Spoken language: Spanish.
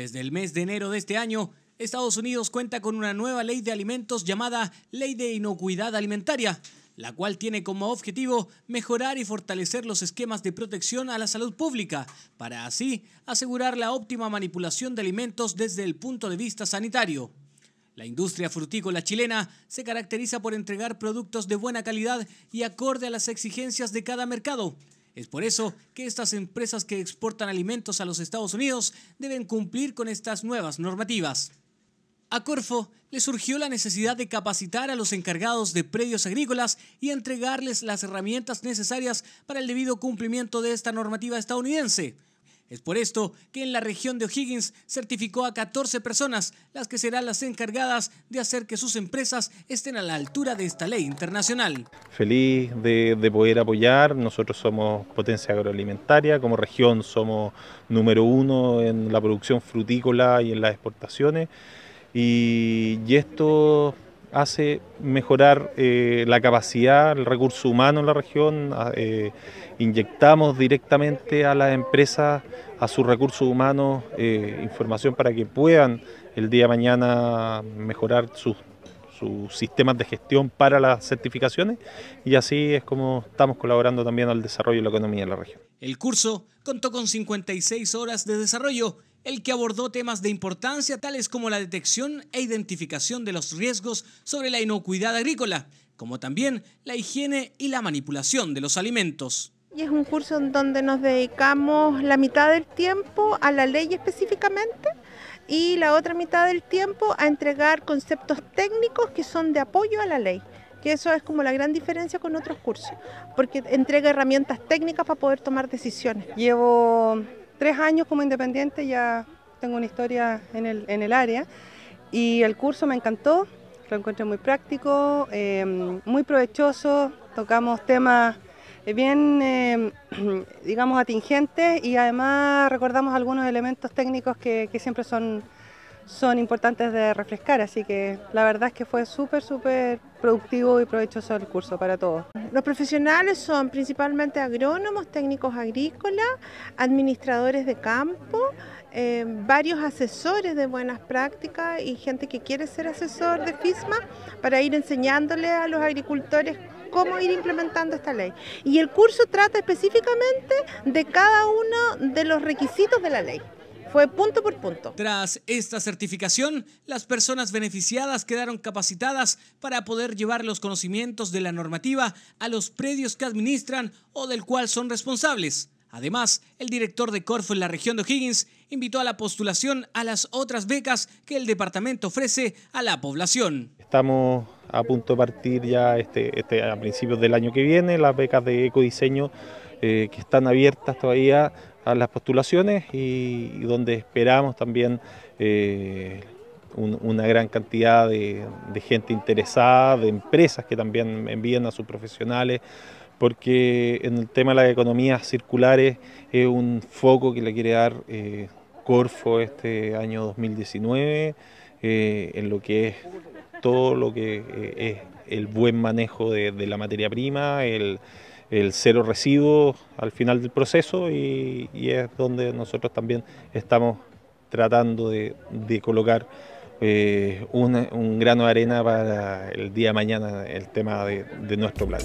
Desde el mes de enero de este año, Estados Unidos cuenta con una nueva ley de alimentos llamada Ley de Inocuidad Alimentaria, la cual tiene como objetivo mejorar y fortalecer los esquemas de protección a la salud pública, para así asegurar la óptima manipulación de alimentos desde el punto de vista sanitario. La industria frutícola chilena se caracteriza por entregar productos de buena calidad y acorde a las exigencias de cada mercado, es por eso que estas empresas que exportan alimentos a los Estados Unidos deben cumplir con estas nuevas normativas. A Corfo le surgió la necesidad de capacitar a los encargados de predios agrícolas y entregarles las herramientas necesarias para el debido cumplimiento de esta normativa estadounidense. Es por esto que en la región de O'Higgins certificó a 14 personas, las que serán las encargadas de hacer que sus empresas estén a la altura de esta ley internacional. Feliz de, poder apoyar, nosotros somos potencia agroalimentaria, como región somos número uno en la producción frutícola y en las exportaciones, y esto hace mejorar eh, la capacidad, el recurso humano en la región. Eh, inyectamos directamente a las empresas, a sus recursos humanos, eh, información para que puedan el día de mañana mejorar sus, sistemas de gestión para las certificaciones y así es como estamos colaborando también al desarrollo de la economía de la región. El curso contó con 56 horas de desarrollo el que abordó temas de importancia tales como la detección e identificación de los riesgos sobre la inocuidad agrícola, como también la higiene y la manipulación de los alimentos. Y es un curso en donde nos dedicamos la mitad del tiempo a la ley específicamente y la otra mitad del tiempo a entregar conceptos técnicos que son de apoyo a la ley que eso es como la gran diferencia con otros cursos, porque entrega herramientas técnicas para poder tomar decisiones. Llevo tres años como independiente, ya tengo una historia en el, en el área y el curso me encantó, lo encontré muy práctico, eh, muy provechoso, tocamos temas eh, bien, eh, digamos, atingentes y además recordamos algunos elementos técnicos que, que siempre son son importantes de refrescar, así que la verdad es que fue súper, súper productivo y provechoso el curso para todos. Los profesionales son principalmente agrónomos, técnicos agrícolas, administradores de campo, eh, varios asesores de buenas prácticas y gente que quiere ser asesor de FISMA para ir enseñándole a los agricultores cómo ir implementando esta ley. Y el curso trata específicamente de cada uno de los requisitos de la ley. Fue punto por punto. Tras esta certificación, las personas beneficiadas quedaron capacitadas para poder llevar los conocimientos de la normativa a los predios que administran o del cual son responsables. Además, el director de Corfo en la región de O'Higgins invitó a la postulación a las otras becas que el departamento ofrece a la población. Estamos a punto de partir ya este, este a principios del año que viene las becas de ecodiseño eh, que están abiertas todavía a las postulaciones y, donde esperamos también eh, una gran cantidad de, gente interesada, de empresas que también envían a sus profesionales, porque en el tema de las economías circulares es un foco que le quiere dar eh, Corfo este año 2019 en lo que es todo lo que es el buen manejo de, de la materia prima, el el cero residuo al final del proceso y, es donde nosotros también estamos tratando de, colocar eh, un, grano de arena para el día mañana el tema de, de nuestro plan.